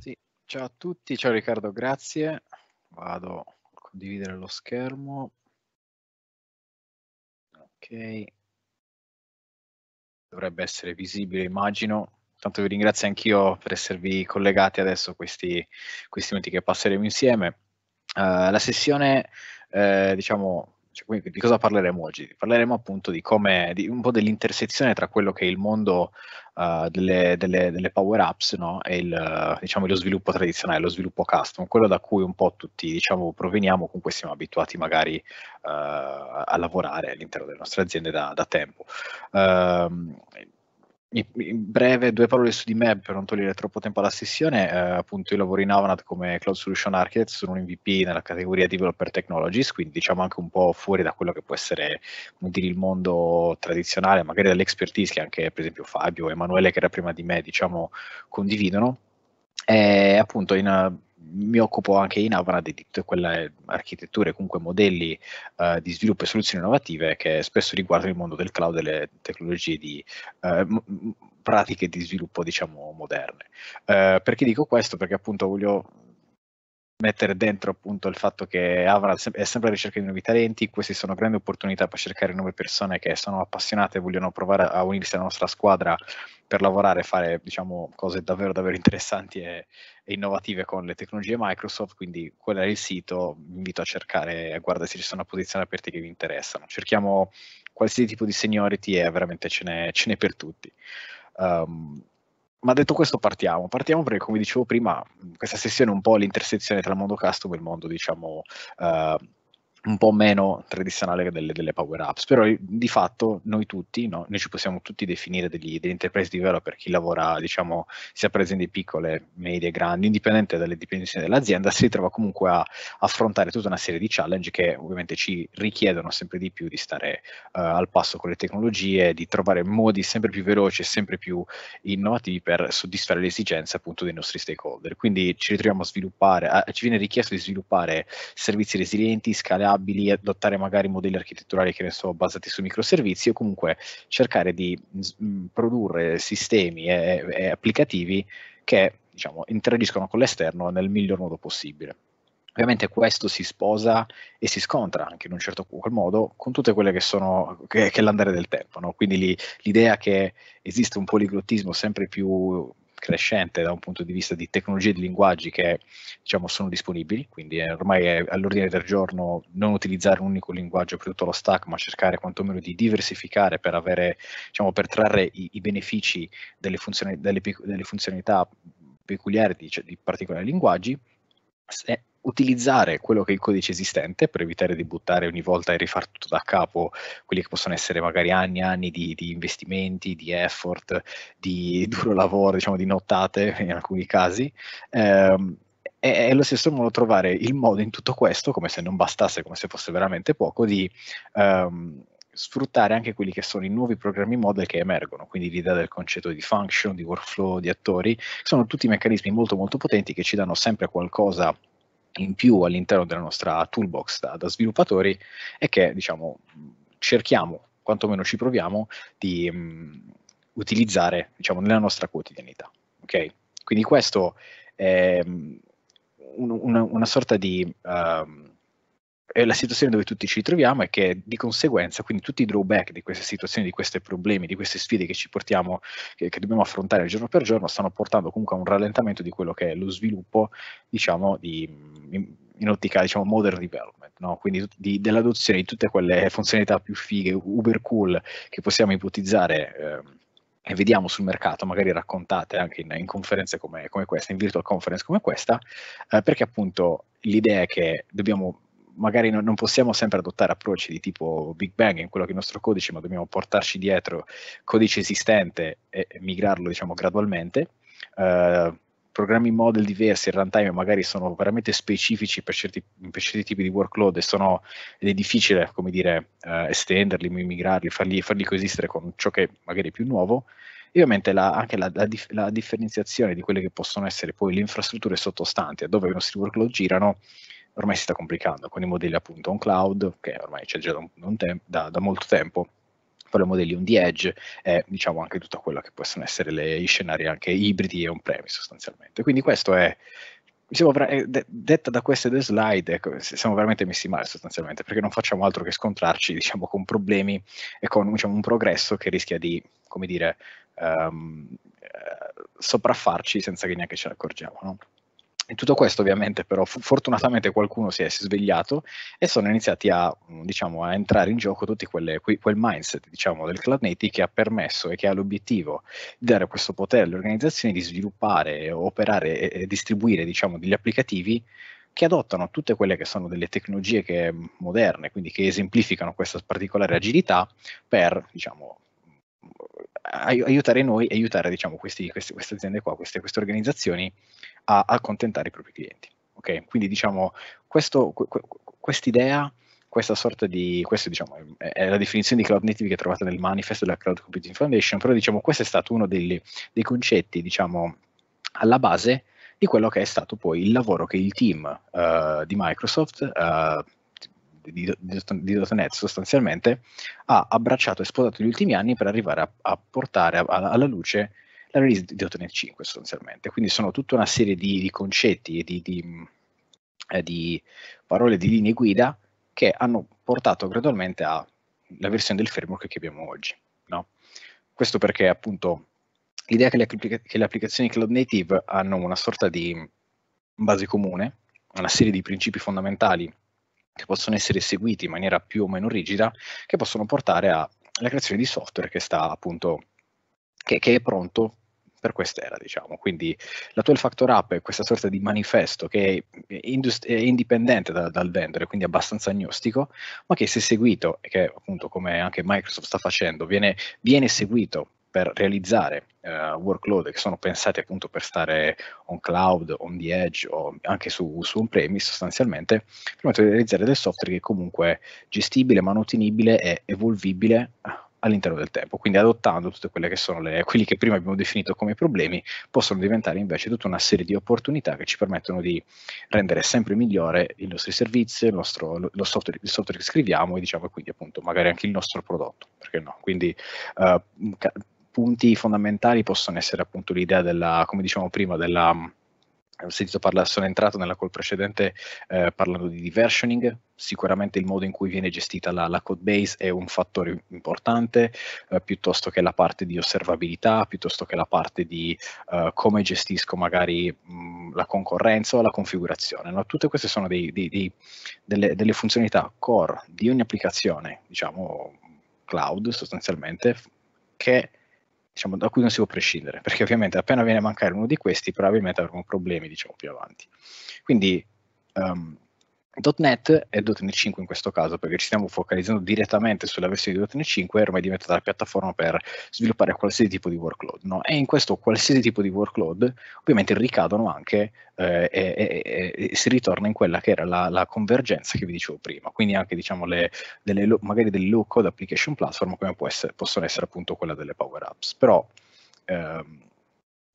Sì, ciao a tutti, ciao Riccardo, grazie. Vado a condividere lo schermo. Ok. Dovrebbe essere visibile, immagino. Tanto vi ringrazio anch'io per esservi collegati adesso questi, questi minuti che passeremo insieme. Uh, la sessione, uh, diciamo, cioè, di cosa parleremo oggi? Parleremo appunto di come, di un po' dell'intersezione tra quello che è il mondo uh, delle, delle, delle, power apps no? e il, diciamo, lo sviluppo tradizionale, lo sviluppo custom, quello da cui un po' tutti diciamo, proveniamo, con cui siamo abituati magari uh, a lavorare all'interno delle nostre aziende da, da tempo. Uh, in breve due parole su di me per non togliere troppo tempo alla sessione. Eh, appunto, io lavoro in Avanat come Cloud Solution Architect, sono un MVP nella categoria Developer Technologies, quindi diciamo anche un po' fuori da quello che può essere dire, il mondo tradizionale, magari dall'expertise che anche per esempio Fabio e Emanuele, che era prima di me, diciamo, condividono. E eh, appunto in, mi occupo anche in Avanade di tutte quelle architetture, comunque modelli uh, di sviluppo e soluzioni innovative che spesso riguardano il mondo del cloud e le tecnologie di uh, m- pratiche di sviluppo, diciamo, moderne. Uh, perché dico questo? Perché appunto voglio mettere dentro appunto il fatto che Avra è sempre alla ricerca di nuovi talenti, queste sono grandi opportunità per cercare nuove persone che sono appassionate e vogliono provare a unirsi alla nostra squadra per lavorare e fare diciamo, cose davvero davvero interessanti e, e, innovative con le tecnologie Microsoft, quindi quello è il sito, vi invito a cercare, a guardare se ci sono posizioni aperte che vi interessano. Cerchiamo qualsiasi tipo di seniority e veramente ce n'è, ce n'è per tutti. Um, ma detto questo partiamo, partiamo perché come dicevo prima questa sessione è un po' l'intersezione tra il mondo custom e il mondo diciamo uh, un po' meno tradizionale delle, delle power apps, però di fatto noi tutti, no? noi ci possiamo tutti definire degli, degli enterprise developer, chi lavora diciamo sia per aziende piccole, medie, grandi, indipendente dalle dipendenze dell'azienda, si ritrova comunque a affrontare tutta una serie di challenge che ovviamente ci richiedono sempre di più di stare uh, al passo con le tecnologie, di trovare modi sempre più veloci e sempre più innovativi per soddisfare le esigenze appunto dei nostri stakeholder. Quindi ci ritroviamo a sviluppare, a, ci viene richiesto di sviluppare servizi resilienti, scalati, scalabili, adottare magari modelli architetturali che ne so basati su microservizi o comunque cercare di mm, produrre sistemi e, e applicativi che diciamo, interagiscono con l'esterno nel miglior modo possibile. Ovviamente questo si sposa e si scontra anche in un certo qual modo con tutte quelle che sono che, che l'andare del tempo, no? quindi l'idea che esiste un poliglottismo sempre più crescente da un punto di vista di tecnologie e di linguaggi che diciamo, sono disponibili, quindi è ormai è all'ordine del giorno non utilizzare un unico linguaggio per tutto lo stack, ma cercare quantomeno di diversificare per, avere, diciamo, per trarre i, i benefici delle, funzioni, delle, delle funzionalità peculiari di, cioè, di particolari linguaggi utilizzare quello che è il codice esistente per evitare di buttare ogni volta e rifare tutto da capo quelli che possono essere magari anni e anni di, di, investimenti, di effort, di duro lavoro, diciamo di nottate in alcuni casi. Ehm, e, allo stesso modo trovare il modo in tutto questo, come se non bastasse, come se fosse veramente poco, di um, sfruttare anche quelli che sono i nuovi programmi model che emergono, quindi l'idea del concetto di function, di workflow, di attori, sono tutti meccanismi molto molto potenti che ci danno sempre qualcosa in più all'interno della nostra toolbox da, da sviluppatori è che diciamo, cerchiamo, quantomeno ci proviamo, di mh, mm, utilizzare diciamo, nella nostra quotidianità. Okay? Quindi questo è mm, un, una, una, sorta di... Um, eh, la situazione dove tutti ci troviamo è che di conseguenza, quindi tutti i drawback di queste situazioni, di questi problemi, di queste sfide che ci portiamo, che, che dobbiamo affrontare giorno per giorno, stanno portando comunque a un rallentamento di quello che è lo sviluppo, diciamo, di, in, in ottica, diciamo, modern development, no? quindi di, dell'adozione di tutte quelle funzionalità più fighe, uber cool, che possiamo ipotizzare. Ehm, e vediamo sul mercato, magari raccontate anche in, in conferenze come, come, questa, in virtual conference come questa, eh, perché appunto l'idea è che dobbiamo magari non, non, possiamo sempre adottare approcci di tipo Big Bang in quello che è il nostro codice, ma dobbiamo portarci dietro codice esistente e migrarlo diciamo, gradualmente. Uh, programmi model diversi in runtime magari sono veramente specifici per certi, per certi tipi di workload e sono, ed è difficile come dire, uh, estenderli, migrarli, farli, farli, coesistere con ciò che magari è più nuovo. E ovviamente la, anche la, la, dif, la differenziazione di quelle che possono essere poi le infrastrutture sottostanti, a dove i nostri workload girano, ormai si sta complicando con i modelli appunto on cloud, che ormai c'è già da, un, da, da molto tempo, però i modelli on the edge e eh, diciamo anche tutto quello che possono essere le, i scenari anche ibridi e on-premise sostanzialmente. Quindi questo è siamo, eh, detta da queste due slide, ecco, siamo veramente messi male sostanzialmente, perché non facciamo altro che scontrarci diciamo, con problemi e con diciamo, un progresso che rischia di, come dire, um, sopraffarci senza che neanche ce ne accorgiamo. No? In tutto questo ovviamente però fortunatamente qualcuno si è, svegliato e sono iniziati a, mm, diciamo, a entrare in gioco tutti quelle, quel mindset diciamo, del cloud native che ha permesso e che ha l'obiettivo di dare questo potere alle organizzazioni di sviluppare, operare e, e distribuire diciamo, degli applicativi che adottano tutte quelle che sono delle tecnologie che, moderne, quindi che esemplificano questa particolare agilità per diciamo, aiutare noi aiutare diciamo, questi, questi, queste aziende qua, queste, queste organizzazioni a accontentare i propri clienti. Okay? Quindi diciamo, questo, que, questa sorta di, questa diciamo, è la definizione di cloud native che trovate nel manifesto della Cloud Computing Foundation, però diciamo, questo è stato uno degli, dei concetti diciamo, alla base di quello che è stato poi il lavoro che il team uh, di Microsoft uh, di, di, sostanzialmente, ha abbracciato e sposato gli ultimi anni per arrivare a, a portare a, a, alla luce la release di .NET 5 sostanzialmente. Quindi sono tutta una serie di, di concetti e di, eh, di, parole di linee guida che hanno portato gradualmente alla versione del framework che abbiamo oggi. No? Questo perché appunto l'idea che le, che le applicazioni cloud native hanno una sorta di base comune, una serie di principi fondamentali che possono essere eseguiti in maniera più o meno rigida, che possono portare alla creazione di software che sta appunto, che, che è pronto per quest'era, diciamo. Quindi la 12 Factor App è questa sorta di manifesto che è, indust- è indipendente da, dal vendor, quindi abbastanza agnostico, ma che se seguito, e che appunto come anche Microsoft sta facendo, viene, viene seguito per realizzare uh, workload che sono pensati appunto per stare on cloud, on the edge o anche su, su on-premise sostanzialmente, permettono di realizzare del software che è comunque gestibile, manutenibile e evolvibile all'interno del tempo, quindi adottando tutte quelle che sono le, quelli che prima abbiamo definito come problemi, possono diventare invece tutta una serie di opportunità che ci permettono di rendere sempre migliore i nostri servizi, il, nostro, lo software, il software che scriviamo e diciamo quindi appunto magari anche il nostro prodotto, perché no? Quindi uh, punti fondamentali possono essere appunto l'idea della, come dicevamo prima, della, mm, ho sentito parlare, sono entrato nella call precedente eh, parlando di diversioning, sicuramente il modo in cui viene gestita la, la code base è un fattore importante, eh, piuttosto che la parte di osservabilità, piuttosto che la parte di eh, come gestisco magari mh, mm, la concorrenza o la configurazione. No? Tutte queste sono dei, dei, dei, delle, delle funzionalità core di ogni applicazione, diciamo cloud sostanzialmente, che diciamo, da cui non si può prescindere, perché ovviamente appena viene a mancare uno di questi probabilmente avremo problemi diciamo, più avanti. Quindi um, .NET e .NET 5 in questo caso, perché ci stiamo focalizzando direttamente sulla versione di .NET 5 e ormai è diventata la piattaforma per sviluppare qualsiasi tipo di workload. No? E in questo qualsiasi tipo di workload ovviamente ricadono anche eh, e, e, e, si ritorna in quella che era la, la, convergenza che vi dicevo prima, quindi anche diciamo le, delle, magari delle low code application platform come essere, possono essere appunto quella delle Power Apps. Però ehm,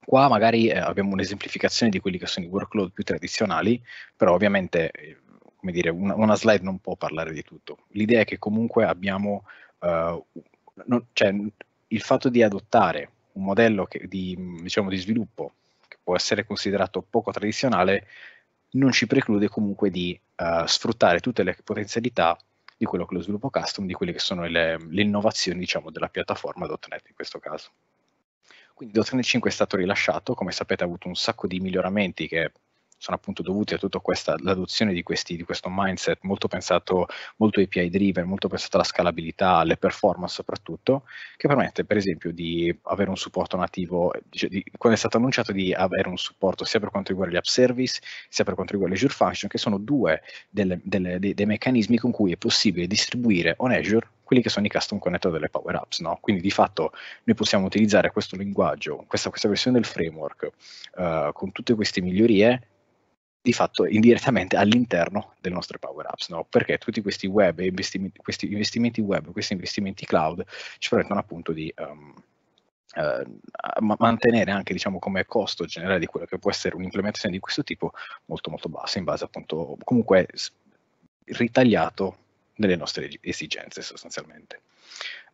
qua magari eh, abbiamo un'esemplificazione di quelli che sono i workload più tradizionali, però ovviamente eh, come dire, una, una, slide non può parlare di tutto. L'idea è che comunque abbiamo, uh, non, cioè, il fatto di adottare un modello che, di, diciamo, di sviluppo che può essere considerato poco tradizionale non ci preclude comunque di uh, sfruttare tutte le potenzialità di quello che è lo sviluppo custom, di quelle che sono le, le innovazioni diciamo, della piattaforma.NET in questo caso. Quindi .NET 5 è stato rilasciato, come sapete ha avuto un sacco di miglioramenti che sono appunto dovuti a tutta questa l'adozione di, questi, di questo mindset molto pensato, molto API driven, molto pensato alla scalabilità, alle performance soprattutto, che permette per esempio di avere un supporto nativo, cioè di, quando è stato annunciato di avere un supporto sia per quanto riguarda gli app service, sia per quanto riguarda le Azure Function, che sono due delle, delle, dei, dei meccanismi con cui è possibile distribuire on Azure quelli che sono i custom connector delle Power Apps. No? Quindi di fatto noi possiamo utilizzare questo linguaggio, questa, questa versione del framework uh, con tutte queste migliorie di fatto indirettamente all'interno delle nostre Power Apps, no? perché tutti questi, web, investimenti, questi investimenti web, questi investimenti cloud ci permettono appunto di um, uh, mantenere anche diciamo, come costo generale di quello che può essere un'implementazione di questo tipo molto molto bassa in base appunto comunque ritagliato nelle nostre esigenze sostanzialmente.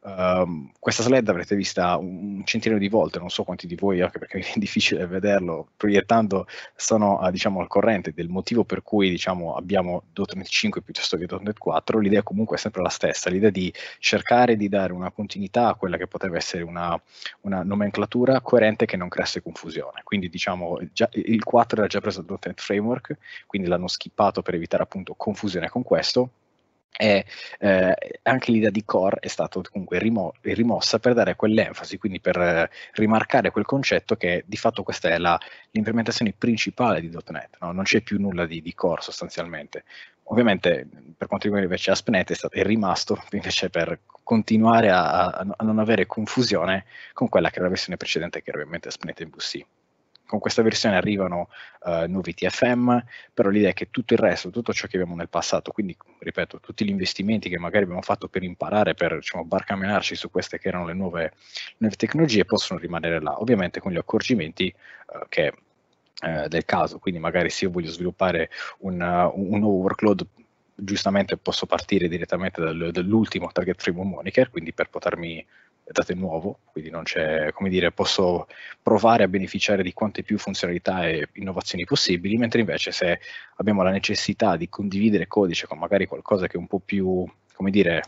Um, questa slide l'avrete vista un centinaio di volte, non so quanti di voi, anche perché è difficile vederlo, proiettando sono uh, diciamo, al corrente del motivo per cui diciamo, abbiamo .NET 5 piuttosto che .NET 4, l'idea comunque è sempre la stessa, l'idea di cercare di dare una continuità a quella che potrebbe essere una, una nomenclatura coerente che non creasse confusione. Quindi diciamo, già, il 4 era già preso dal .NET Framework, quindi l'hanno skippato per evitare appunto confusione con questo, è, eh, anche l'idea di core è stata comunque rimo- rimossa per dare quell'enfasi, quindi per eh, rimarcare quel concetto che di fatto questa è la, l'implementazione principale di .NET, no? non c'è più nulla di, di, core sostanzialmente. Ovviamente per quanto riguarda invece ASP.NET è, stato, è rimasto invece per continuare a, a, non avere confusione con quella che era la versione precedente che era ovviamente ASP.NET MVC con questa versione arrivano uh, nuovi TFM, però l'idea è che tutto il resto, tutto ciò che abbiamo nel passato, quindi ripeto, tutti gli investimenti che magari abbiamo fatto per imparare, per diciamo, barcamenarci su queste che erano le nuove, le nuove tecnologie, possono rimanere là, ovviamente con gli accorgimenti uh, che eh, del caso, quindi magari se io voglio sviluppare un, un nuovo workload giustamente posso partire direttamente dal, dall'ultimo target free moniker, quindi per potermi dato nuovo, quindi non c'è, come dire, posso provare a beneficiare di quante più funzionalità e innovazioni possibili, mentre invece se abbiamo la necessità di condividere codice con magari qualcosa che è un po' più, come dire,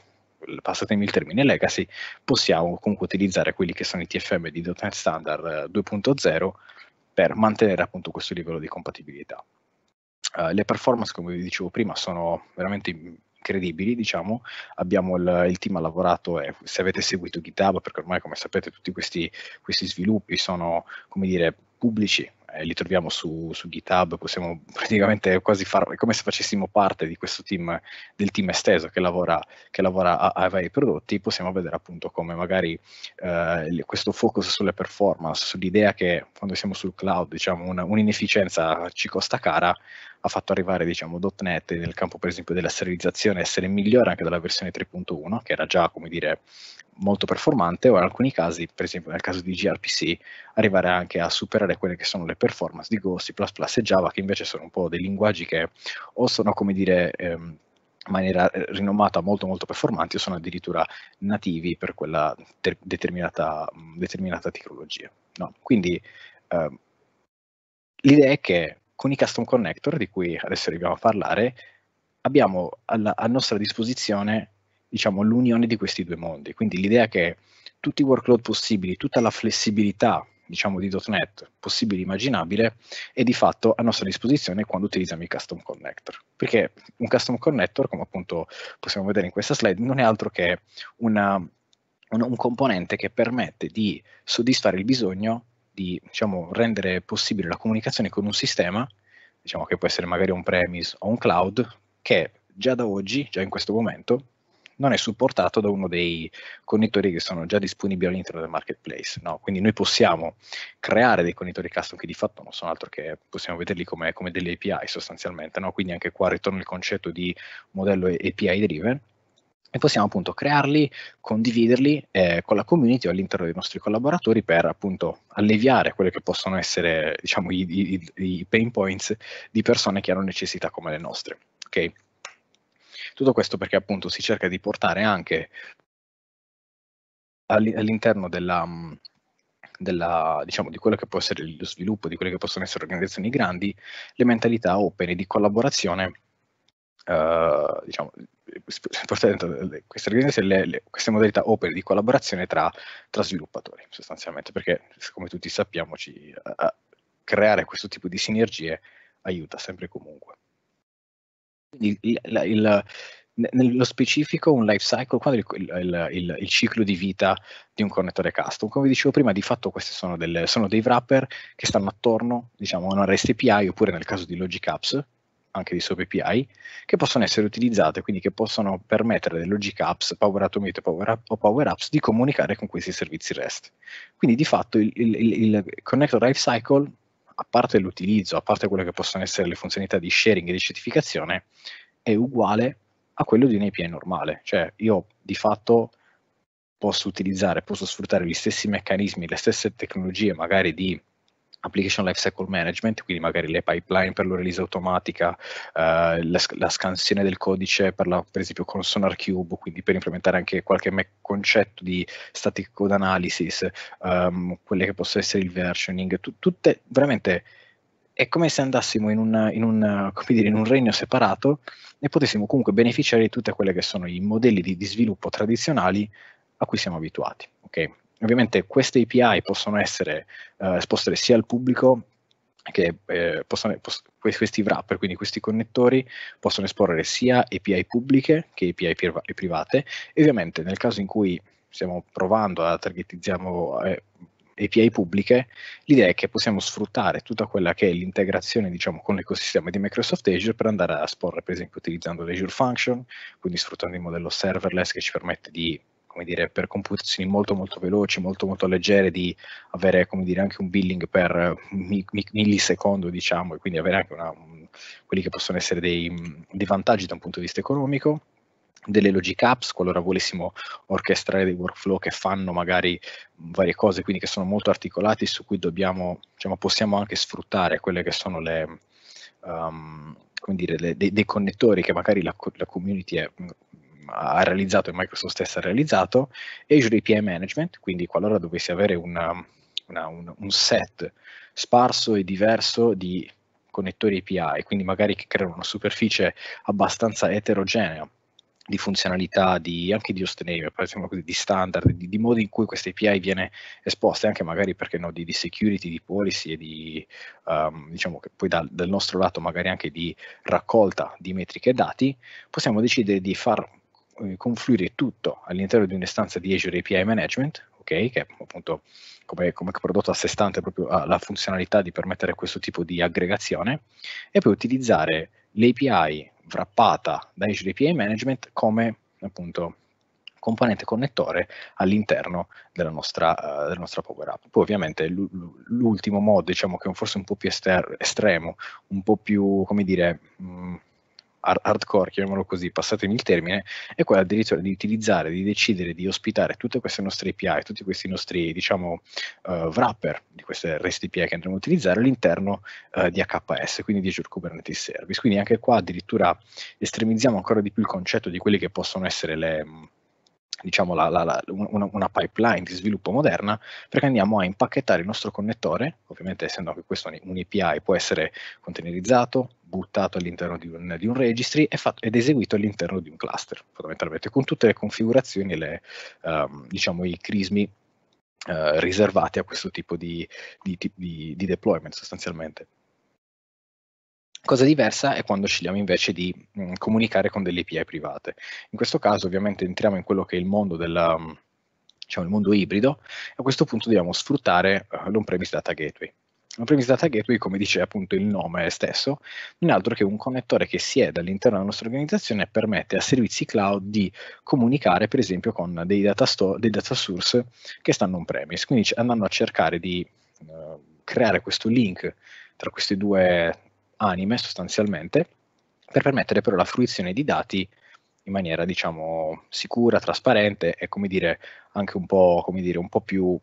passatemi il termine legacy, possiamo comunque utilizzare quelli che sono i TFM di .NET Standard 2.0 eh, per mantenere appunto questo livello di compatibilità. Uh, le performance, come vi dicevo prima, sono veramente credibili, diciamo, abbiamo il, il team ha lavorato e eh, se avete seguito GitHub, perché ormai come sapete tutti questi, questi sviluppi sono, come dire, pubblici, eh, li troviamo su, su, GitHub, possiamo praticamente quasi fare, come se facessimo parte di questo team, del team esteso che lavora, che lavora a, a vari prodotti, possiamo vedere appunto come magari eh, questo focus sulle performance, sull'idea che quando siamo sul cloud, diciamo, una, un'inefficienza ci costa cara, ha fatto arrivare diciamo, .NET nel campo per esempio della serializzazione essere migliore anche della versione 3.1 che era già come dire molto performante o in alcuni casi per esempio nel caso di gRPC arrivare anche a superare quelle che sono le performance di Go, C++ e Java che invece sono un po' dei linguaggi che o sono come dire ehm, in maniera eh, rinomata molto molto performanti o sono addirittura nativi per quella determinata, determinata tecnologia. No? Quindi eh, l'idea è che con i custom connector di cui adesso arriviamo a parlare, abbiamo alla, a nostra disposizione diciamo, l'unione di questi due mondi. Quindi l'idea che tutti i workload possibili, tutta la flessibilità diciamo, di .NET possibile immaginabile è di fatto a nostra disposizione quando utilizziamo i custom connector. Perché un custom connector, come appunto possiamo vedere in questa slide, non è altro che una, un, un componente che permette di soddisfare il bisogno di diciamo, rendere possibile la comunicazione con un sistema, diciamo che può essere magari un premise o un cloud, che già da oggi, già in questo momento, non è supportato da uno dei connettori che sono già disponibili all'interno del marketplace. No? Quindi noi possiamo creare dei connettori custom che di fatto non sono altro che possiamo vederli come, come delle API sostanzialmente. No? Quindi anche qua ritorno il concetto di modello API driven e possiamo appunto crearli, condividerli eh, con la community o all'interno dei nostri collaboratori per appunto alleviare quelli che possono essere diciamo i, i, i, pain points di persone che hanno necessità come le nostre. Okay? Tutto questo perché appunto si cerca di portare anche all'interno della, mm, della, diciamo, di quello che può essere lo sviluppo, di quelle che possono essere organizzazioni grandi, le mentalità open e di collaborazione eh, diciamo, queste, le, le, queste, modalità open di collaborazione tra, tra, sviluppatori, sostanzialmente, perché come tutti sappiamo ci, a, a creare questo tipo di sinergie aiuta sempre e comunque. Quindi il, il, il, nello specifico un life cycle, quando il, il, ciclo di vita di un connettore custom. Come vi dicevo prima, di fatto questi sono, sono dei wrapper che stanno attorno diciamo, a una REST API oppure nel caso di Logic Apps, anche di SOAP API, che possono essere utilizzate, quindi che possono permettere alle Logic Apps, Power Automate Power App, o Power Apps di comunicare con questi servizi REST. Quindi di fatto il, il, il Connector Lifecycle, a parte l'utilizzo, a parte quelle che possono essere le funzionalità di sharing e di certificazione, è uguale a quello di un API normale. Cioè io di fatto posso utilizzare, posso sfruttare gli stessi meccanismi, le stesse tecnologie magari di application lifecycle management, quindi magari le pipeline per la release automatica, eh, la, la, scansione del codice per, la, per, esempio con Sonar Cube, quindi per implementare anche qualche me- concetto di static code analysis, um, quelle che possono essere il versioning, t- tutte veramente è come se andassimo in un, in, un, dire, in un, regno separato e potessimo comunque beneficiare di tutte quelle che sono i modelli di, di sviluppo tradizionali a cui siamo abituati. Okay? Ovviamente queste API possono essere eh, esposte sia al pubblico che eh, possono, poss- questi wrapper, quindi questi connettori, possono esporre sia API pubbliche che API priva- private e ovviamente nel caso in cui stiamo provando a targetizziamo eh, API pubbliche, l'idea è che possiamo sfruttare tutta quella che è l'integrazione diciamo, con l'ecosistema di Microsoft Azure per andare a esporre, per esempio, utilizzando l'Azure Function, quindi sfruttando il modello serverless che ci permette di come dire, per computazioni molto molto veloci, molto molto leggere, di avere come dire, anche un billing per mm, millisecondo, diciamo, e quindi avere anche una, mm, quelli che possono essere dei, mm, dei vantaggi da un punto di vista economico delle logic apps, qualora volessimo orchestrare dei workflow che fanno magari varie cose, quindi che sono molto articolati, su cui dobbiamo, diciamo, possiamo anche sfruttare quelle che sono le, um, come dire, le, dei, dei, connettori che magari la, la community è, ha realizzato e Microsoft stessa ha realizzato, Azure API Management, quindi qualora dovessi avere una, una, un, un set sparso e diverso di connettori API, quindi magari che creano una superficie abbastanza eterogenea di funzionalità, di, anche di host name, di standard, di, di modi in cui questa API viene esposta, anche magari perché no, di, di security, di policy e di, um, diciamo che poi dal, dal nostro lato magari anche di raccolta di metriche e dati, possiamo decidere di far eh, confluire tutto all'interno di un'istanza di Azure API Management, okay, che è appunto come, come, prodotto a sé stante proprio ha la funzionalità di permettere questo tipo di aggregazione, e poi utilizzare l'API wrappata da Azure API Management come appunto componente connettore all'interno della nostra, uh, della nostra Power App. Poi ovviamente l'ultimo modo, diciamo che è forse un po' più ester- estremo, un po' più, come dire, mh, mm, hardcore, chiamiamolo così, passatemi il termine, è quella addirittura di utilizzare, di decidere di ospitare tutte queste nostre API, tutti questi nostri, diciamo, uh, wrapper di queste REST API che andremo a utilizzare all'interno uh, di AKS, quindi di Azure Kubernetes Service. Quindi anche qua addirittura estremizziamo ancora di più il concetto di quelle che possono essere le diciamo la, la, la, una, una, pipeline di sviluppo moderna perché andiamo a impacchettare il nostro connettore, ovviamente essendo che questo un API può essere containerizzato, buttato all'interno di un, di un registry fatto, ed eseguito all'interno di un cluster, fondamentalmente con tutte le configurazioni, e um, diciamo i crismi uh, riservati a questo tipo di, di, di deployment sostanzialmente. Cosa diversa è quando scegliamo invece di mh, mm, comunicare con delle API private. In questo caso ovviamente entriamo in quello che è il mondo, della, mm, diciamo, il mondo ibrido e a questo punto dobbiamo sfruttare uh, l'on-premise data gateway. L'on-premise data gateway, come dice appunto il nome stesso, non è altro che un connettore che si è dall'interno della nostra organizzazione e permette a servizi cloud di comunicare per esempio con dei data, store, dei data source che stanno on-premise, quindi andando a cercare di uh, creare questo link tra questi due anime sostanzialmente, per permettere però la fruizione di dati in maniera diciamo sicura, trasparente e come dire anche un po', dire, un po più uh,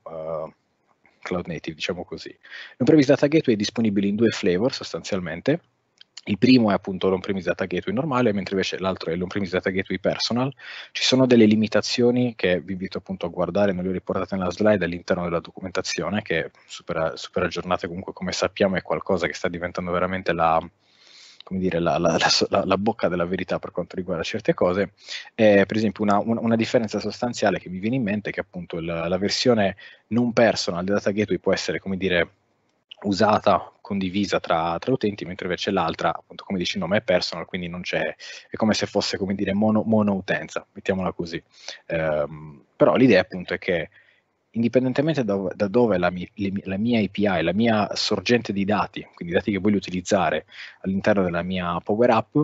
cloud native, diciamo così. lon Data Gateway è disponibile in due flavor sostanzialmente, il primo è appunto l'on-premise data gateway normale, mentre invece l'altro è l'on-premise data gateway personal. Ci sono delle limitazioni che vi invito appunto a guardare, me le ho riportate nella slide all'interno della documentazione, che super, super aggiornate comunque come sappiamo è qualcosa che sta diventando veramente la, come dire, la, la, la, la, bocca della verità per quanto riguarda certe cose. Eh, per esempio, una, una, una, differenza sostanziale che mi viene in mente è che appunto la, versione non personal del data gateway può essere, come dire, usata condivisa tra, tra utenti, mentre invece l'altra, appunto, come dice il nome, è personal, quindi non c'è, è come se fosse, come dire, mono, mono utenza, mettiamola così. Um, però l'idea appunto è che indipendentemente da, da dove la, mi, la, mia API, la mia sorgente di dati, quindi i dati che voglio utilizzare all'interno della mia Power App,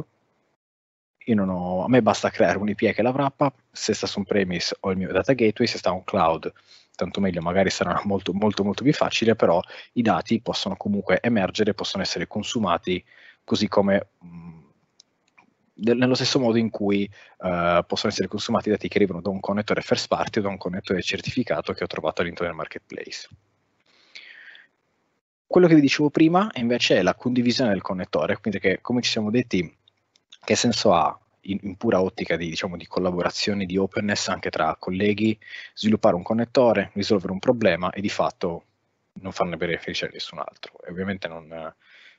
ho, a me basta creare un'API che la wrappa, se sta su un premise ho il mio data gateway, se sta on cloud tanto meglio, magari sarà molto, molto, molto più facile, però i dati possono comunque emergere, possono essere consumati, così come mm, nello stesso modo in cui uh, possono essere consumati i dati che arrivano da un connettore first party o da un connettore certificato che ho trovato all'interno del marketplace. Quello che vi dicevo prima invece è la condivisione del connettore, quindi che, come ci siamo detti, che senso ha in, in pura ottica di, diciamo, di collaborazione, di openness anche tra colleghi, sviluppare un connettore, risolvere un problema e di fatto non farne bere felice a nessun altro. E ovviamente non,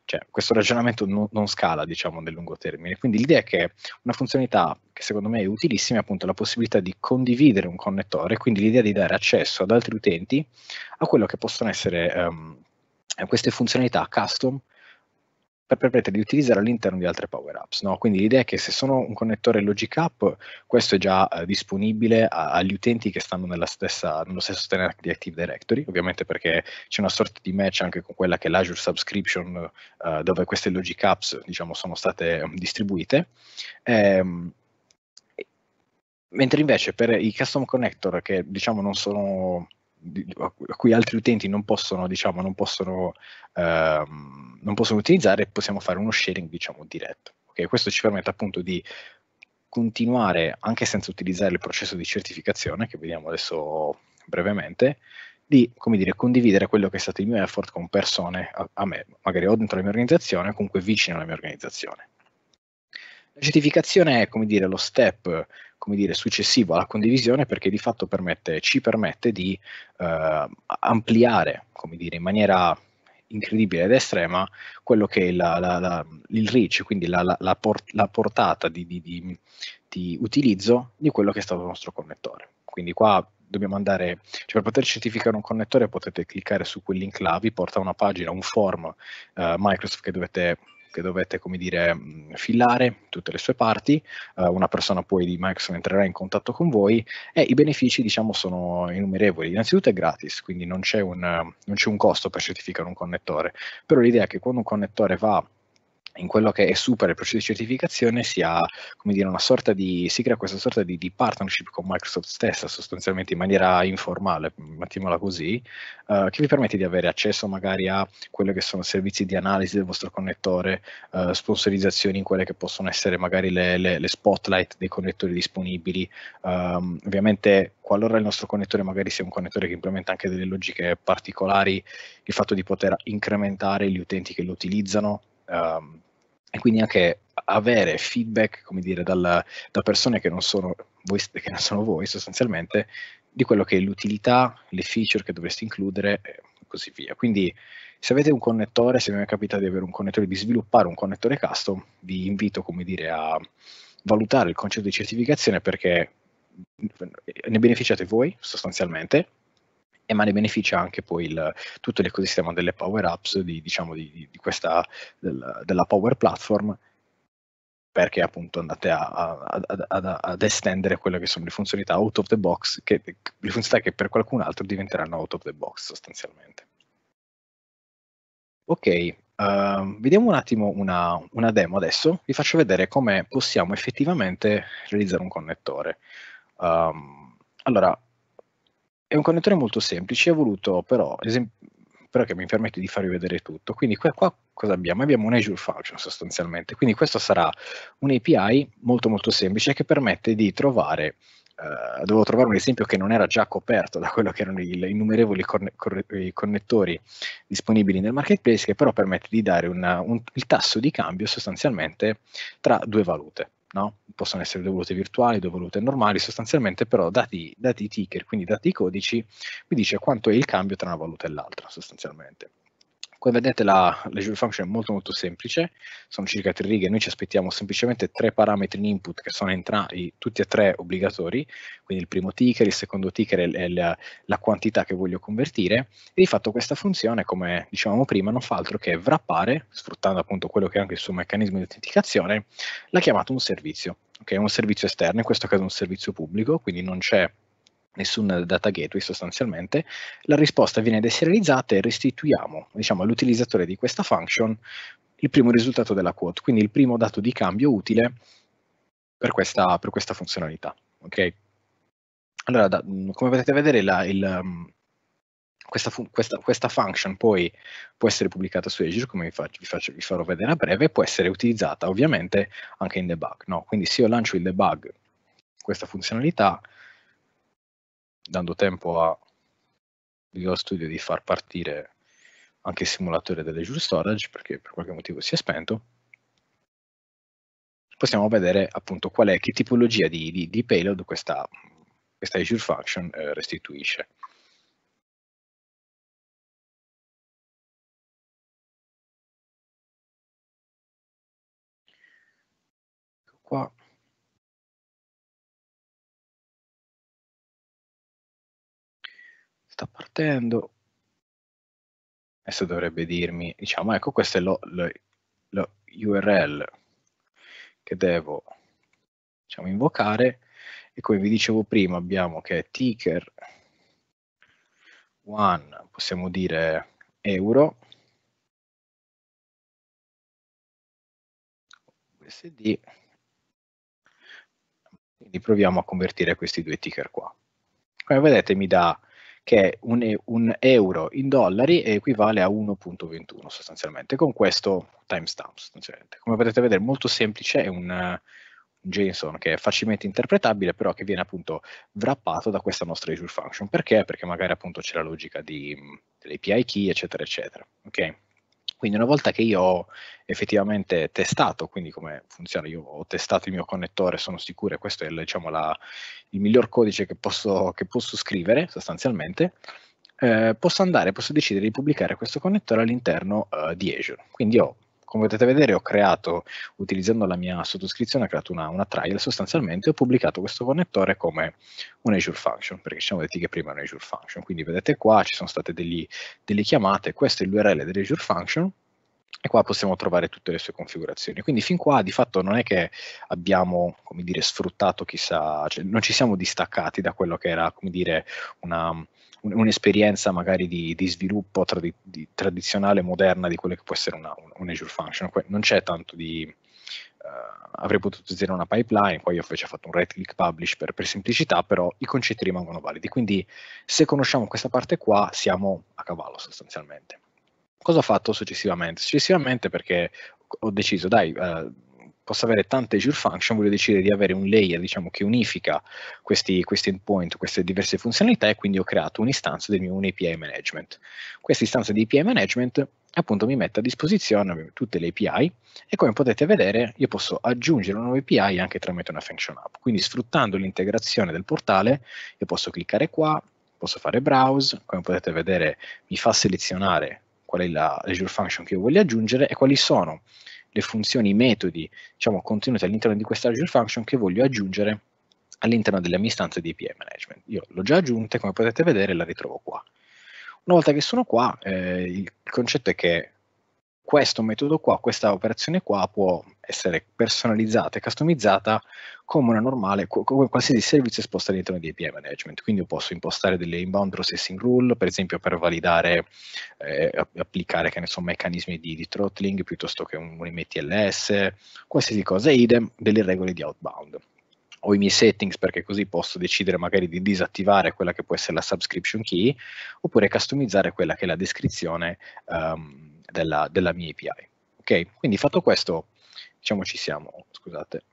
cioè, questo ragionamento non, non scala diciamo, nel lungo termine. Quindi l'idea è che una funzionalità che secondo me è utilissima è appunto la possibilità di condividere un connettore, quindi l'idea di dare accesso ad altri utenti a quello che possono essere um, queste funzionalità custom per permettere di utilizzare all'interno di altre power apps. No? Quindi l'idea è che se sono un connettore Logic App, questo è già eh, disponibile a, agli utenti che stanno stessa, nello stesso tenere di Active Directory, ovviamente perché c'è una sorta di match anche con quella che è l'Azure Subscription, eh, dove queste Logic Apps diciamo, sono state ehm, distribuite. Ehm, mentre invece per i custom connector che diciamo non sono a cui altri utenti non possono, diciamo, non possono, ehm, non possono utilizzare, possiamo fare uno sharing diciamo, diretto. Okay? Questo ci permette appunto di continuare, anche senza utilizzare il processo di certificazione, che vediamo adesso brevemente, di dire, condividere quello che è stato il mio effort con persone a, a me, magari o dentro la mia organizzazione o comunque vicino alla mia organizzazione. La certificazione è come dire, lo step come dire, successivo alla condivisione perché di fatto permette, ci permette di eh, ampliare come dire, in maniera incredibile ed estrema quello che è la, la, la, il reach, quindi la, port, portata di, di, di, di utilizzo di quello che è stato il nostro connettore. Quindi qua dobbiamo andare, cioè per poter certificare un connettore potete cliccare su quel link là, vi porta a una pagina, un form eh, Microsoft che dovete che dovette, come dire, mm, fillare tutte le sue parti, uh, una persona poi di Microsoft entrerà in contatto con voi e i benefici, diciamo, sono innumerevoli. Innanzitutto è gratis, quindi non c'è un, non c'è un costo per certificare un connettore, però l'idea è che quando un connettore va in quello che è super il processo di certificazione si come dire, una sorta di, si crea questa sorta di, di partnership con Microsoft stessa, sostanzialmente in maniera informale, mettiamola così, eh, che vi permette di avere accesso magari a quelli che sono servizi di analisi del vostro connettore, eh, sponsorizzazioni in quelle che possono essere magari le, le, le spotlight dei connettori disponibili. Um, ovviamente qualora il nostro connettore magari sia un connettore che implementa anche delle logiche particolari, il fatto di poter incrementare gli utenti che lo utilizzano, Um, e quindi anche avere feedback, come dire, dalla, da persone che non, sono voi, che non sono voi sostanzialmente, di quello che è l'utilità, le feature che dovreste includere e così via. Quindi se avete un connettore, se mi è capitato di avere un connettore, di sviluppare un connettore custom, vi invito, come dire, a valutare il concetto di certificazione perché ne beneficiate voi sostanzialmente e ma ne beneficia anche poi il, tutto l'ecosistema delle power apps, di, diciamo di, di questa, del, della power platform, perché appunto andate a, a, a, ad, estendere quelle che sono le funzionalità out of the box, che, le funzionalità che per qualcun altro diventeranno out of the box sostanzialmente. Ok, uh, vediamo un attimo una, una demo adesso, vi faccio vedere come possiamo effettivamente realizzare un connettore. Um, allora, è un connettore molto semplice, è voluto però, esem- però che mi permette di farvi vedere tutto. Quindi qua, qua cosa abbiamo? Abbiamo un Azure Function sostanzialmente, quindi questo sarà un API molto molto semplice che permette di trovare Uh, dovevo trovare un esempio che non era già coperto da quello che erano i innumerevoli corne- corre- connettori disponibili nel marketplace, che però permette di dare una, un, il tasso di cambio sostanzialmente tra due valute no? possono essere due valute virtuali, due valute normali, sostanzialmente però dati, dati i ticker, quindi dati i codici, mi dice quanto è il cambio tra una valuta e l'altra sostanzialmente. Come vedete la, la Function è molto molto semplice, sono circa tre righe, noi ci aspettiamo semplicemente tre parametri in input che sono entrambi, tutti e tre obbligatori, quindi il primo ticker, il secondo ticker e la, la, quantità che voglio convertire, e di fatto questa funzione, come dicevamo prima, non fa altro che wrappare, sfruttando appunto quello che è anche il suo meccanismo di autenticazione, la chiamata un servizio, che okay? è un servizio esterno, in questo caso un servizio pubblico, quindi non c'è nessun data gateway sostanzialmente, la risposta viene deserializzata e restituiamo diciamo, all'utilizzatore di questa function il primo risultato della quote, quindi il primo dato di cambio utile per questa, per questa funzionalità. Okay? Allora, da, mm, come potete vedere, la, il, mm, questa, questa, questa, function poi può essere pubblicata su Azure, come vi, faccio, vi, faccio, vi farò vedere a breve, e può essere utilizzata ovviamente anche in debug. No? Quindi se io lancio il debug, questa funzionalità, dando tempo a Visual Studio di far partire anche il simulatore dell'Azure Storage perché per qualche motivo si è spento, possiamo vedere appunto qual è, che tipologia di, di, di payload questa, questa, Azure Function eh, restituisce. Ecco qua sta partendo. Adesso dovrebbe dirmi, diciamo, ecco, questa è URL che devo diciamo, invocare e come vi dicevo prima abbiamo che ticker one, possiamo dire euro, USD, quindi proviamo a convertire questi due ticker qua. Come vedete mi dà che un, un euro in dollari equivale a 1.21 sostanzialmente, con questo timestamp sostanzialmente. Come potete vedere molto semplice, è un, JSON che è facilmente interpretabile, però che viene appunto wrappato da questa nostra Azure function. Perché? Perché magari appunto c'è la logica di, dell'API key, eccetera, eccetera. Okay? Quindi una volta che io ho effettivamente testato, quindi come funziona, io ho testato il mio connettore, sono sicuro, e questo è il, diciamo, la, il miglior codice che posso, che posso scrivere sostanzialmente, eh, posso andare, posso decidere di pubblicare questo connettore all'interno eh, di Azure. Quindi ho come potete vedere ho creato, utilizzando la mia sottoscrizione, ho creato una, una trial sostanzialmente, ho pubblicato questo connettore come un Azure Function, perché ci siamo detti che prima era un Azure Function, quindi vedete qua ci sono state degli, delle chiamate, questo è l'URL dell'Azure Function, e qua possiamo trovare tutte le sue configurazioni. Quindi fin qua di fatto non è che abbiamo, come dire, sfruttato chissà, cioè non ci siamo distaccati da quello che era, come dire, una, un'esperienza magari di, di sviluppo tra, di, tradizionale, moderna di quello che può essere una, un, Azure Function. Non c'è tanto di... Uh, avrei potuto usare una pipeline, poi ho invece fatto un right click publish per, per, semplicità, però i concetti rimangono validi. Quindi se conosciamo questa parte qua siamo a cavallo sostanzialmente. Cosa ho fatto successivamente? Successivamente perché ho deciso, dai, uh, possa avere tante Azure Function, voglio decidere di avere un layer diciamo, che unifica questi, questi endpoint, queste diverse funzionalità e quindi ho creato un'istanza del mio un API management. Questa istanza di API management appunto mi mette a disposizione tutte le API e come potete vedere io posso aggiungere una nuova API anche tramite una function app. Quindi sfruttando l'integrazione del portale io posso cliccare qua, posso fare browse, come potete vedere mi fa selezionare qual è la Azure Function che io voglio aggiungere e quali sono le funzioni, i metodi diciamo, contenuti all'interno di questa Azure Function che voglio aggiungere all'interno della mia istanza di API Management. Io l'ho già aggiunta, come potete vedere la ritrovo qua. Una volta che sono qua, eh, il concetto è che questo metodo qua, questa operazione qua può essere personalizzata e customizzata come una normale, come qualsiasi servizio esposto all'interno di API Management. Quindi io posso impostare delle inbound processing rule, per esempio per validare, eh, applicare che ne so, meccanismi di, di throttling piuttosto che un, un MTLS, qualsiasi cosa, idem delle regole di outbound ho i miei settings perché così posso decidere magari di disattivare quella che può essere la subscription key oppure customizzare quella che è la descrizione um, della, della mia API. Okay? Quindi fatto questo, diciamo ci siamo, scusate.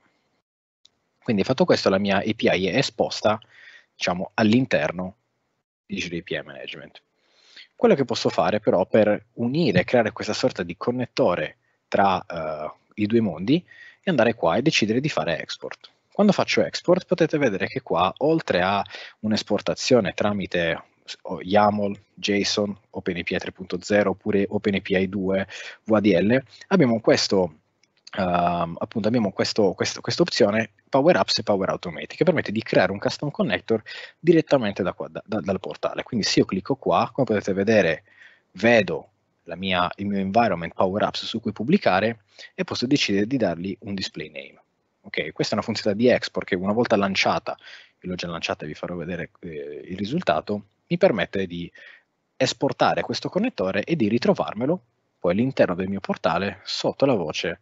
Quindi fatto questo la mia API è esposta diciamo, all'interno di GDPI Management. Quello che posso fare però per unire, creare questa sorta di connettore tra uh, i due mondi e andare qua e decidere di fare export. Quando faccio export potete vedere che qua oltre a un'esportazione tramite YAML, JSON, OpenAPI 3.0 oppure OpenAPI 2, VADL, abbiamo questo Uh, appunto abbiamo questo, questo, questa opzione Power Apps e Power Automate che permette di creare un custom connector direttamente da qua, da, da, dal portale. Quindi se io clicco qua, come potete vedere, vedo mia, il mio environment Power Apps su cui pubblicare e posso decidere di dargli un display name. Ok, questa è una funzione di export che una volta lanciata, io l'ho già lanciata e vi farò vedere eh, il risultato, mi permette di esportare questo connettore e di ritrovarmelo poi all'interno del mio portale sotto la voce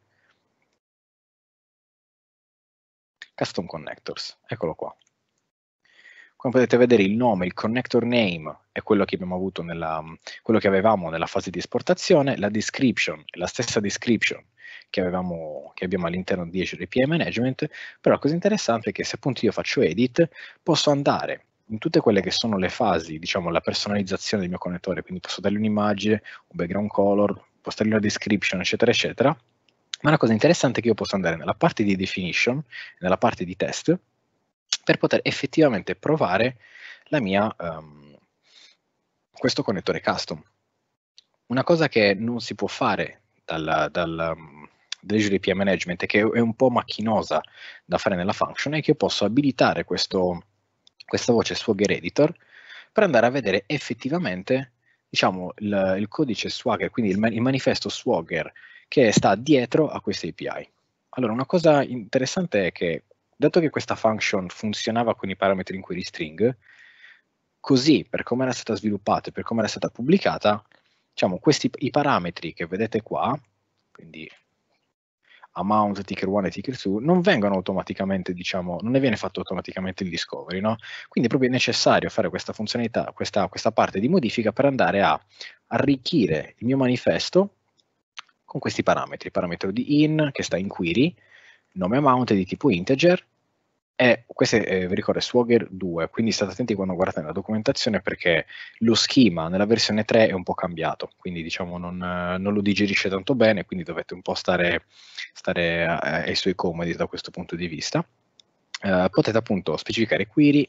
Custom Connectors. Eccolo qua. Come potete vedere il nome, il connector name è quello che, nella, quello che avevamo nella fase di esportazione, la description è la stessa description che, avevamo, che abbiamo all'interno di Azure API Management, però la cosa interessante è che se appunto io faccio edit posso andare in tutte quelle che sono le fasi, diciamo la personalizzazione del mio connettore, quindi posso dargli un'immagine, un background color, posso dargli una description, eccetera, eccetera. Ma una cosa interessante è che io posso andare nella parte di definition, nella parte di test, per poter effettivamente provare mia, um, questo connettore custom. Una cosa che non si può fare dal, dal ehm, dell'UDP management, che è un po' macchinosa da fare nella function, è che io posso abilitare questo, questa voce Swagger Editor per andare a vedere effettivamente diciamo, il, il, codice Swagger, quindi il, il, manifesto Swagger che sta dietro a questa API. Allora, una cosa interessante è che, dato che questa function funzionava con i parametri in query string, così, per come era stata sviluppata e per come era stata pubblicata, diciamo, questi, i parametri che vedete qua, quindi amount ticker 1 e ticker 2 non vengono automaticamente, diciamo, non ne viene fatto automaticamente il discovery, no? Quindi è proprio necessario fare questa funzionalità, questa, questa parte di modifica per andare a arricchire il mio manifesto con questi parametri, parametro di in che sta in query, nome amount di tipo integer è, questo è, eh, vi ricordo, è Swagger 2, quindi state attenti quando guardate la documentazione perché lo schema nella versione 3 è un po' cambiato, quindi diciamo non, non lo digerisce tanto bene, quindi dovete un po' stare, stare ai suoi comodi da questo punto di vista. Eh, potete appunto specificare query,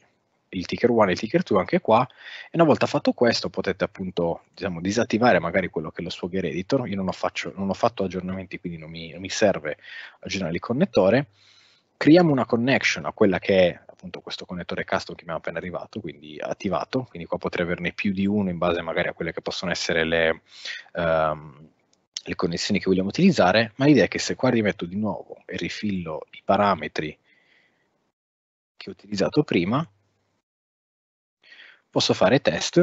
il ticker 1 e il ticker 2 anche qua e una volta fatto questo potete appunto diciamo, disattivare magari quello che è lo Swagger Editor, io non ho, faccio, non ho fatto aggiornamenti quindi non mi, non mi serve aggiornare il connettore creiamo una connection a quella che è appunto questo connettore custom che mi abbiamo appena arrivato, quindi attivato, quindi qua potrei averne più di uno in base magari a quelle che possono essere le, um, le connessioni che vogliamo utilizzare, ma l'idea è che se qua rimetto di nuovo e rifillo i parametri che ho utilizzato prima, posso fare test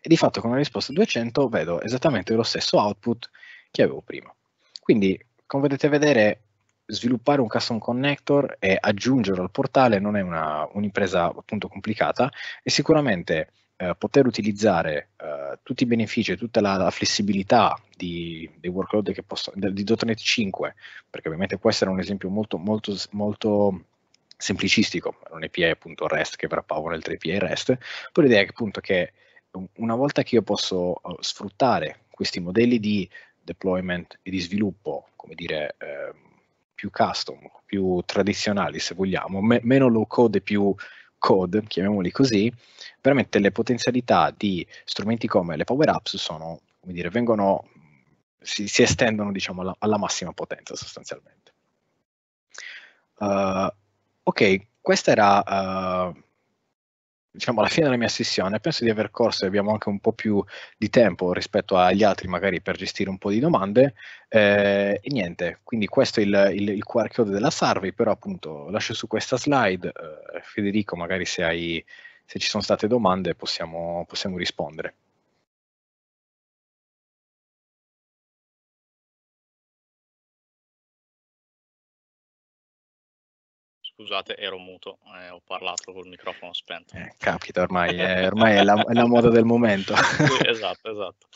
e di fatto con la risposta 200 vedo esattamente lo stesso output che avevo prima. Quindi, come potete vedere, sviluppare un custom connector e aggiungerlo al portale non è una, un'impresa appunto complicata e sicuramente eh, poter utilizzare eh, tutti i benefici e tutta la, la flessibilità di, dei workload che posso, di .NET 5, perché ovviamente questo era un esempio molto, molto, molto semplicistico, un API appunto REST che verrà nel 3 API REST, però l'idea è che appunto che una volta che io posso eh, sfruttare questi modelli di deployment e di sviluppo, come dire, eh, più custom, più tradizionali se vogliamo, me- meno low code e più code, chiamiamoli così, veramente le potenzialità di strumenti come le Power Apps sono, come dire, vengono, si, si estendono diciamo alla, alla, massima potenza sostanzialmente. Uh, ok, questa era... Uh, diciamo, alla fine della mia sessione penso di aver corso e abbiamo anche un po' più di tempo rispetto agli altri magari per gestire un po' di domande eh, e niente, quindi questo è il, il, il, QR code della survey, però appunto lascio su questa slide, eh, Federico magari se, hai, se, ci sono state domande possiamo, possiamo rispondere. Scusate, ero muto, eh, ho parlato col microfono spento. Eh, capita, ormai, è, ormai è, la, è, la, moda del momento. sì, esatto, esatto.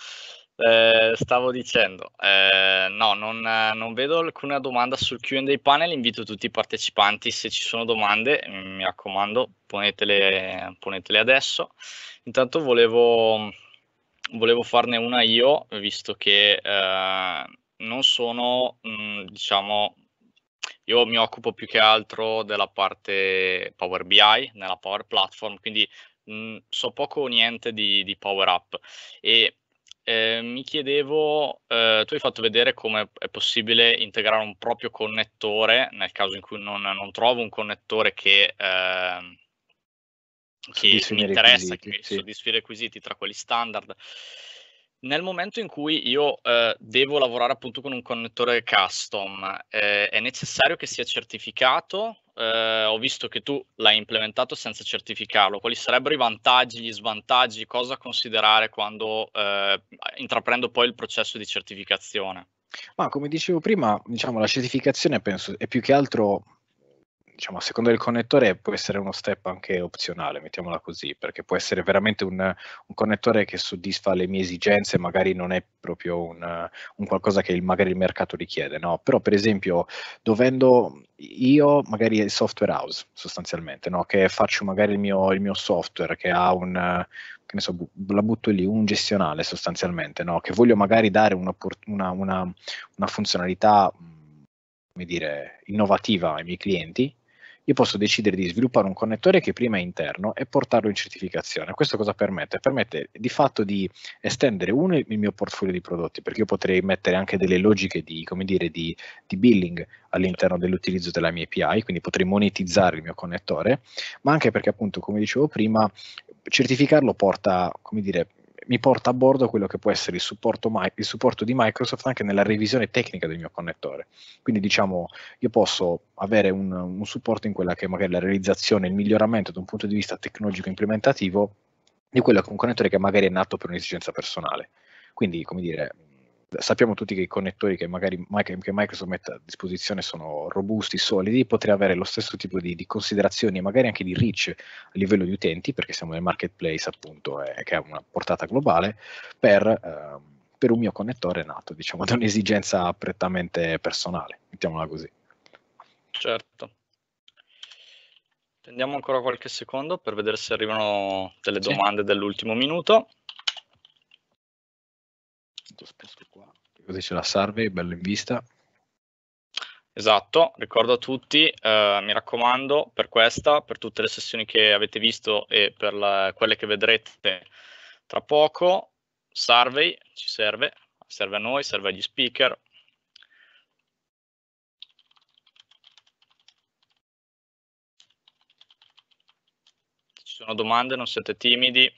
Eh, stavo dicendo, eh, no, non, non, vedo alcuna domanda sul QA panel. Invito tutti i partecipanti, se ci sono domande, mm, mi raccomando, ponetele, ponetele adesso. Intanto volevo, volevo, farne una io, visto che eh, non sono, mh, mm, diciamo, io mi occupo più che altro della parte Power BI nella Power Platform, quindi mh, mhmm, so poco o niente di, di Power Up. E eh, mi chiedevo, eh, tu hai fatto vedere come è possibile integrare un proprio connettore nel caso in cui non, non trovo un connettore che, eh, che mi interessa, che sì. soddisfi i requisiti tra quelli standard nel momento in cui io eh, devo lavorare appunto con un connettore custom, eh, è necessario che sia certificato? Eh, ho visto che tu l'hai implementato senza certificarlo. Quali sarebbero i vantaggi, gli svantaggi? Cosa considerare quando eh, intraprendo poi il processo di certificazione? Ma come dicevo prima, diciamo, la certificazione penso è più che altro diciamo, a seconda del connettore può essere uno step anche opzionale, mettiamola così, perché può essere veramente un, un connettore che soddisfa le mie esigenze, magari non è proprio un, un qualcosa che il, magari il mercato richiede, no? Però per esempio, dovendo io, magari il software house sostanzialmente, no? Che faccio magari il mio, il mio software che ha un, che ne so, la butto lì, un gestionale sostanzialmente, no? Che voglio magari dare una, una, una funzionalità come dire, innovativa ai miei clienti, io posso decidere di sviluppare un connettore che prima è interno e portarlo in certificazione. Questo cosa permette? Permette di fatto di estendere uno il mio portfolio di prodotti, perché io potrei mettere anche delle logiche di, dire, di, di billing all'interno dell'utilizzo della mia API, quindi potrei monetizzare il mio connettore, ma anche perché appunto, come dicevo prima, certificarlo porta, come dire, mi porta a bordo quello che può essere il supporto, il supporto, di Microsoft anche nella revisione tecnica del mio connettore. Quindi diciamo, io posso avere un, un supporto in quella che è magari la realizzazione, il miglioramento da un punto di vista tecnologico implementativo di quello che è un connettore che magari è nato per un'esigenza personale. Quindi, come dire, Sappiamo tutti che i connettori che, magari, che Microsoft mette a disposizione sono robusti, solidi, potrei avere lo stesso tipo di, di considerazioni magari anche di reach a livello di utenti, perché siamo nel marketplace appunto eh, che ha una portata globale, per, eh, per un mio connettore nato, diciamo, da un'esigenza prettamente personale, mettiamola così. Certo. Attendiamo ancora qualche secondo per vedere se arrivano delle domande sì. dell'ultimo minuto. Lo sposto qua. Così c'è la survey, bello in vista. Esatto, ricordo a tutti, eh, mi raccomando, per questa, per tutte le sessioni che avete visto e per la, quelle che vedrete tra poco, survey ci serve, serve a noi, serve agli speaker. Se ci sono domande, non siete timidi,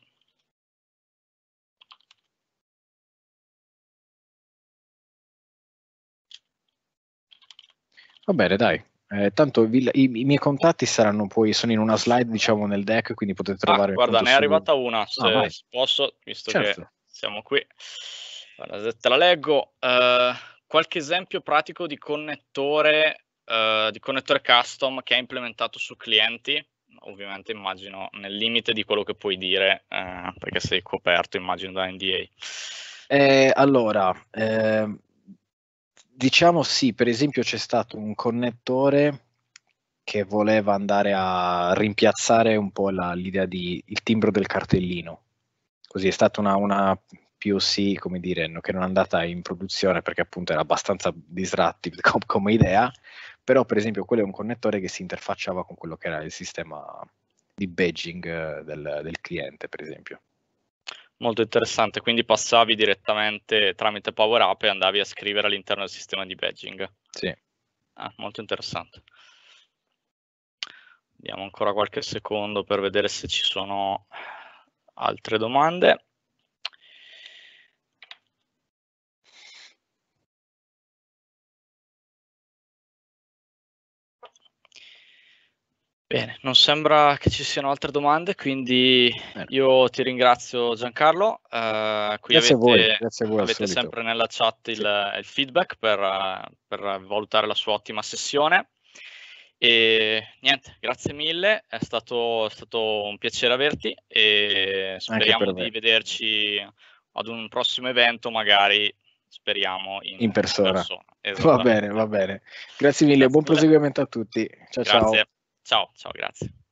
Va bene, dai. Eh, tanto vi, i, i, miei contatti saranno poi, sono in una slide diciamo nel deck, quindi potete ah, trovare... Ah, guarda, ne è su... arrivata una, ah, se ah, posso, visto certo. che siamo qui. Guarda, te la leggo. Uh, qualche esempio pratico di connettore, uh, di connettore custom che è implementato su clienti, ovviamente immagino nel limite di quello che puoi dire, uh, perché sei coperto immagino da NDA. Eh, allora, eh, Diciamo sì, per esempio c'è stato un connettore che voleva andare a rimpiazzare un po' la, l'idea di il timbro del cartellino. Così è stata una, una POC, come dire, no, che non è andata in produzione perché appunto era abbastanza disruptive com- come idea, però per esempio quello è un connettore che si interfacciava con quello che era il sistema di badging eh, del, del cliente, per esempio molto interessante, quindi passavi direttamente tramite Power Up e andavi a scrivere all'interno del sistema di badging. Sì. Ah, molto interessante. Diamo ancora qualche secondo per vedere se ci sono altre domande. Bene, non sembra che ci siano altre domande, quindi io ti ringrazio Giancarlo. Uh, qui grazie avete, a voi, grazie a voi. Avete sempre nella chat il, eh, il feedback per, eh, per, valutare la sua ottima sessione. E niente, grazie mille, è stato, è stato un piacere averti e speriamo di vederci ad un prossimo evento, magari speriamo in, in persona. In persona. Va bene, va bene. Grazie mille, grazie buon proseguimento a tutti. Ciao grazie. ciao. Ciao, ciao, grazie.